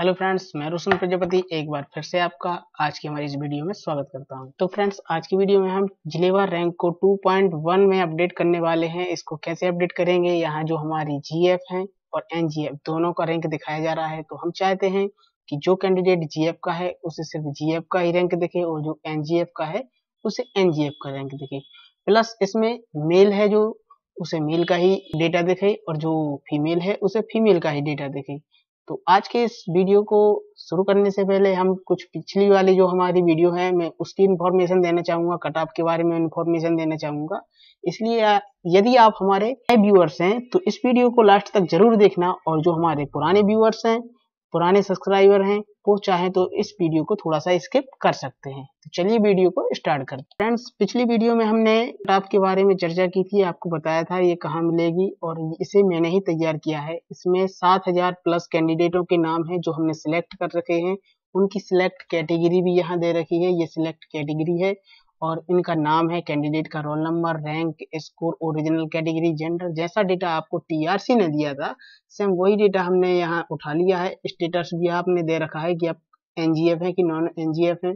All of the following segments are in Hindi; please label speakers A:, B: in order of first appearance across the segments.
A: हेलो फ्रेंड्स मैं रोशन प्रजापति एक बार फिर से आपका आज की हमारी इस वीडियो में स्वागत करता हूं तो फ्रेंड्स आज की वीडियो में हम जिलेवार रैंक को 2.1 में अपडेट करने वाले हैं इसको कैसे अपडेट करेंगे यहाँ जो हमारी जीएफ है और एनजीएफ दोनों का रैंक दिखाया जा रहा है तो हम चाहते हैं कि जो कैंडिडेट जीएफ का है उसे सिर्फ जीएफ का ही रैंक दिखे और जो एन का है उसे एन का रैंक दिखे प्लस इसमें मेल है जो उसे मेल का ही डेटा दिखे और जो फीमेल है उसे फीमेल का ही डेटा दिखे तो आज के इस वीडियो को शुरू करने से पहले हम कुछ पिछली वाली जो हमारी वीडियो है मैं उसकी इन्फॉर्मेशन देना चाहूँगा कट ऑफ के बारे में इन्फॉर्मेशन देना चाहूंगा इसलिए यदि आप हमारे नए व्यूअर्स हैं तो इस वीडियो को लास्ट तक जरूर देखना और जो हमारे पुराने व्यूअर्स हैं पुराने सब्सक्राइबर हैं वो चाहे तो इस वीडियो को थोड़ा सा स्किप कर सकते हैं तो चलिए वीडियो को स्टार्ट करते हैं फ्रेंड्स पिछली वीडियो में हमने टॉप के बारे में चर्चा की थी आपको बताया था ये कहाँ मिलेगी और इसे मैंने ही तैयार किया है इसमें सात हजार प्लस कैंडिडेटों के नाम है जो हमने सिलेक्ट कर रखे हैं उनकी सिलेक्ट कैटेगरी भी यहाँ दे रखी है ये सिलेक्ट कैटेगरी है और इनका नाम है कैंडिडेट का roll number rank score original category gender जैसा डेटा आपको टीआरसी ने दिया था सेम वही डेटा हमने यहाँ उठा लिया है स्टेटस भी आपने दे रखा है कि आप एन जी एफ है कि नॉन एन जी एफ है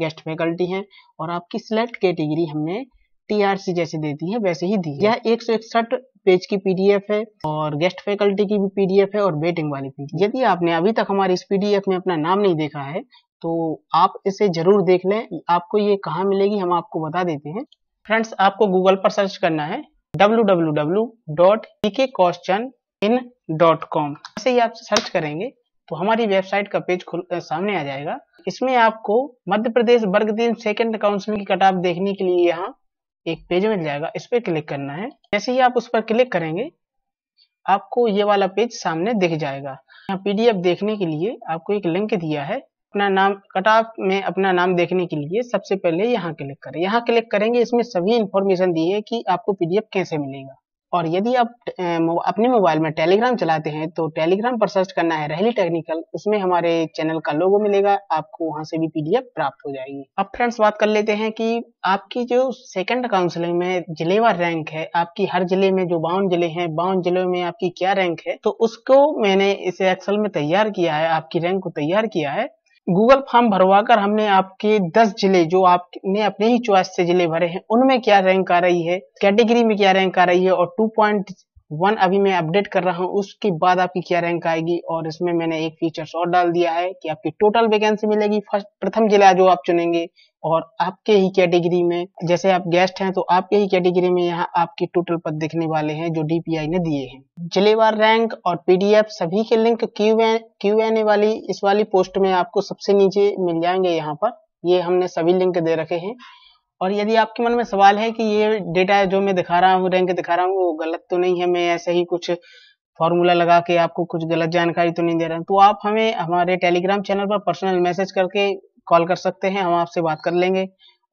A: गेस्ट फैकल्टी हैं और आपकी सिलेक्ट कैटेगरी हमने टीआरसी जैसे देती है वैसे ही दी यह एक सौ इकसठ पेज की पीडीएफ है और गेस्ट फैकल्टी की भी पीडीएफ है और वेटिंग वाली पीडीएफ यदि आपने अभी तक हमारी इस पीडीएफ में अपना नाम नहीं देखा है तो आप इसे जरूर देख लें आपको ये कहाँ मिलेगी हम आपको बता देते हैं फ्रेंड्स आपको गूगल पर सर्च करना है कॉम ऐसे ही आप सर्च करेंगे तो हमारी वेबसाइट का पेज खुल सामने आ जाएगा इसमें आपको मध्य प्रदेश वर्ग दिन सेकेंड काउंसिल की कटाप देखने के लिए यहाँ एक पेज मिल जाएगा इस पर क्लिक करना है जैसे ही आप उस पर क्लिक करेंगे आपको ये वाला पेज सामने दिख जाएगा यहाँ पीडीएफ देखने के लिए आपको एक लिंक दिया है अपना नाम कटाप में अपना नाम देखने के लिए सबसे पहले यहाँ क्लिक करें यहाँ क्लिक करेंगे इसमें सभी इंफॉर्मेशन दी है कि आपको पीडीएफ कैसे मिलेगा और यदि आप अपने मोबाइल में टेलीग्राम चलाते हैं तो टेलीग्राम पर सर्च करना है रहली टेक्निकल उसमें हमारे चैनल का लोगो मिलेगा आपको वहां से भी पीडीएफ प्राप्त हो जाएगी अब फ्रेंड्स बात कर लेते हैं कि आपकी जो सेकंड काउंसलिंग में जिलेवार रैंक है आपकी हर जिले में जो बावन जिले हैं बावन जिलों में आपकी क्या रैंक है तो उसको मैंने इसे एक्सल में तैयार किया है आपकी रैंक को तैयार किया है गूगल फॉर्म भरवाकर हमने आपके 10 जिले जो आपने अपने ही चॉइस से जिले भरे हैं उनमें क्या रैंक आ रही है कैटेगरी में क्या रैंक आ रही है और टू पॉइंट वन अभी मैं अपडेट कर रहा हूँ उसके बाद आपकी क्या रैंक आएगी और इसमें मैंने एक फीचर्स और डाल दिया है कि आपकी टोटल वैकेंसी मिलेगी फर्स्ट प्रथम जिला जो आप चुनेंगे और आपके ही कैटेगरी में जैसे आप गेस्ट हैं तो आपके ही कैटेगरी में यहाँ आपके टोटल पद देखने वाले हैं जो डीपीआई ने दिए हैं जिलेवार रैंक और पीडीएफ सभी के लिंक क्यू एन वाली इस वाली पोस्ट में आपको सबसे नीचे मिल जाएंगे यहाँ पर ये हमने सभी लिंक दे रखे हैं और यदि आपके मन में सवाल है कि ये डेटा जो मैं दिखा रहा हूँ रैंक दिखा रहा हूँ वो गलत तो नहीं है मैं ऐसे ही कुछ फॉर्मूला लगा के आपको कुछ गलत जानकारी तो नहीं दे रहा हूँ तो आप हमें हमारे टेलीग्राम चैनल पर पर्सनल मैसेज करके कॉल कर सकते हैं हम आपसे बात कर लेंगे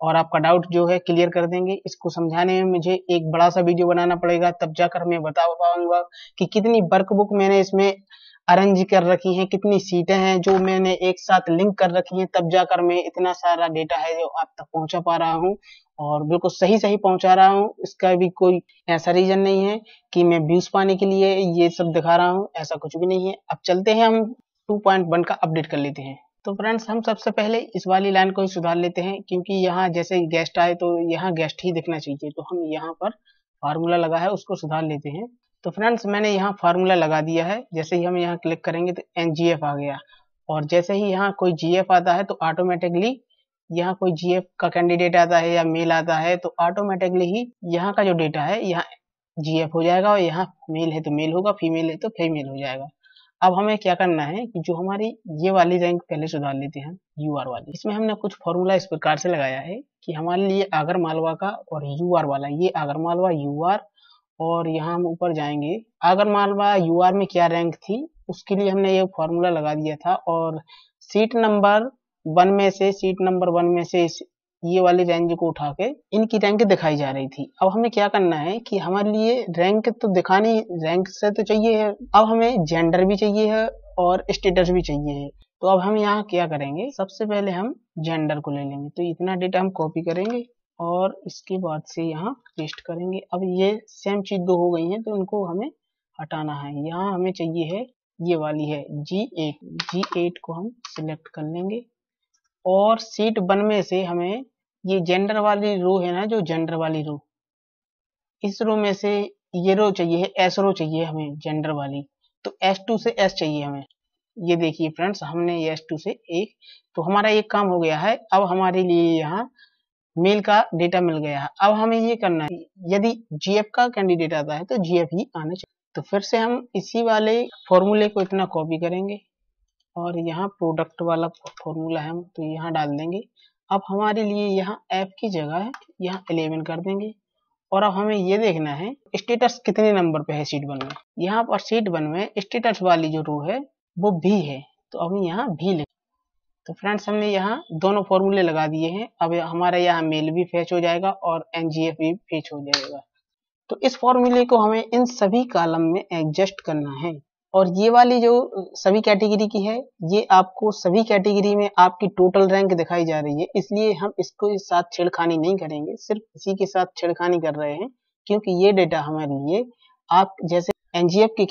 A: और आपका डाउट जो है क्लियर कर देंगे इसको समझाने में मुझे एक बड़ा सा वीडियो बनाना पड़ेगा तब जाकर मैं बता पाऊंगा कि कितनी वर्क बुक मैंने इसमें अरेंज कर रखी हैं कितनी सीटें हैं जो मैंने एक साथ लिंक कर रखी हैं तब जाकर मैं इतना सारा डेटा है जो आप तक पहुंचा पा रहा हूं और बिल्कुल सही सही पहुंचा रहा हूं इसका भी कोई ऐसा रीजन नहीं है कि मैं व्यूज पाने के लिए ये सब दिखा रहा हूं ऐसा कुछ भी नहीं है अब चलते हैं हम वन का अपडेट कर लेते हैं तो फ्रेंड्स हम सबसे पहले इस वाली लाइन को ही सुधार लेते हैं क्योंकि यहाँ जैसे गेस्ट आए तो यहाँ गेस्ट ही दिखना चाहिए तो हम यहाँ पर फार्मूला लगा है उसको सुधार लेते हैं तो फ्रेंड्स मैंने यहाँ फार्मूला लगा दिया है जैसे ही हम यहाँ क्लिक करेंगे तो एन जी एफ आ गया और जैसे ही यहाँ कोई जी एफ आता है तो ऑटोमेटिकली यहाँ कोई जी एफ का कैंडिडेट आता है या मेल आता है तो ऑटोमेटिकली ही यहाँ का जो डेटा है यहाँ जी एफ हो जाएगा और यहाँ मेल है तो मेल होगा फीमेल है तो फीमेल हो जाएगा अब हमें क्या करना है कि जो हमारी ये वाली रैंक पहले सुधार लेते हैं यू आर वाली इसमें हमने कुछ फॉर्मूला इस प्रकार से लगाया है कि हमारे लिए आगर मालवा का और यू आर वाला ये आगर मालवा यू आर और यहाँ हम ऊपर जाएंगे अगर मालवा यू आर में क्या रैंक थी उसके लिए हमने ये फॉर्मूला लगा दिया था और सीट नंबर वन में से सीट नंबर वन में से ये वाले रैंक को उठा के इनकी रैंक दिखाई जा रही थी अब हमें क्या करना है कि हमारे लिए रैंक तो दिखानी रैंक से तो चाहिए है अब हमें जेंडर भी चाहिए है और स्टेटस भी चाहिए है तो अब हम यहाँ क्या करेंगे सबसे पहले हम जेंडर को ले लेंगे तो इतना डेटा हम कॉपी करेंगे और इसके बाद से यहाँ पेस्ट करेंगे अब ये सेम चीज दो हो गई है तो इनको हमें हटाना है यहाँ हमें चाहिए है ये वाली है जी एट जी एट को हम सिलेक्ट कर लेंगे और सीट वन में से हमें ये जेंडर वाली रो है ना जो जेंडर वाली रो इस रो में से ये रो चाहिए एस रो चाहिए हमें जेंडर वाली तो एस टू से एस चाहिए हमें ये देखिए फ्रेंड्स हमने एस टू से एक तो हमारा एक काम हो गया है अब हमारे लिए यहाँ मेल का डेटा मिल गया है अब हमें ये करना है यदि जीएफ का कैंडिडेट आता है तो जीएफ ही आना चाहिए तो फिर से हम इसी वाले फॉर्मूले को इतना कॉपी करेंगे और यहाँ प्रोडक्ट वाला फॉर्मूला है हम तो यहाँ डाल देंगे अब हमारे लिए यहाँ एफ की जगह है यहाँ एलेवन कर देंगे और अब हमें ये देखना है स्टेटस कितने नंबर पे है सीट वन में यहाँ पर सीट वन में स्टेटस वाली जो रो है वो भी है तो हम यहाँ भी लिख तो फ्रेंड्स हमने यहाँ दोनों फॉर्मूले लगा दिए हैं अब हमारा यहाँ मेल भी फेच हो जाएगा और एनजीएफ भी फेच हो जाएगा तो इस फॉर्मूले को हमें इन सभी कॉलम में एडजस्ट करना है और ये वाली जो सभी कैटेगरी की है ये आपको सभी कैटेगरी में आपकी टोटल रैंक दिखाई जा रही है इसलिए हम इसको इस साथ छेड़खानी नहीं करेंगे सिर्फ इसी के साथ छेड़खानी कर रहे हैं क्योंकि ये डेटा हमारे लिए आप जैसे एनजीएफ की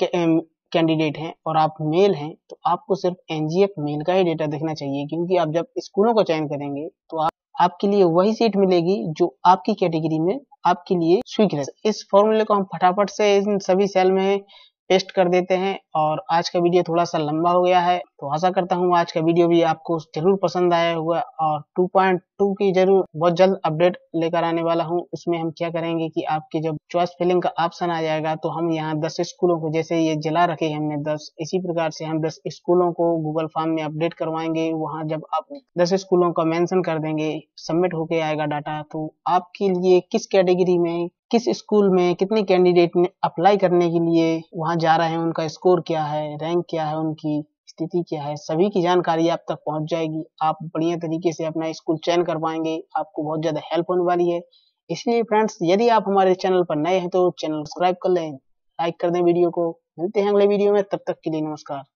A: कैंडिडेट हैं और आप मेल हैं तो आपको सिर्फ एनजीएफ मेल का ही डेटा देखना चाहिए क्योंकि आप जब स्कूलों का चयन करेंगे तो आप आपके लिए वही सीट मिलेगी जो आपकी कैटेगरी में आपके लिए स्वीकृत इस फॉर्मूले को हम फटाफट से इन सभी सेल में पेस्ट कर देते हैं और आज का वीडियो थोड़ा सा लंबा हो गया है तो आशा करता हूँ आज का वीडियो भी आपको जरूर पसंद आया होगा और 2.2 की जरूर बहुत जल्द अपडेट लेकर आने वाला हूँ उसमें हम क्या करेंगे कि आपके जब चॉइस फिलिंग का ऑप्शन आ जाएगा तो हम यहाँ 10 स्कूलों को जैसे ये जिला रखे हमने दस इसी प्रकार से हम दस स्कूलों को गूगल फॉर्म में अपडेट करवाएंगे वहाँ जब आप दस स्कूलों का मैंशन कर देंगे सबमिट होके आएगा डाटा तो आपके लिए किस कैटेगरी में किस स्कूल में कितने कैंडिडेट ने अप्लाई करने के लिए वहाँ जा रहे हैं उनका स्कोर क्या है रैंक क्या है उनकी स्थिति क्या है सभी की जानकारी आप तक पहुँच जाएगी आप बढ़िया तरीके से अपना स्कूल चयन कर पाएंगे आपको बहुत ज़्यादा हेल्प होने वाली है इसलिए फ्रेंड्स यदि आप हमारे चैनल पर नए हैं तो चैनल सब्सक्राइब कर लें लाइक कर दें वीडियो को मिलते हैं अगले वीडियो में तब तक के लिए नमस्कार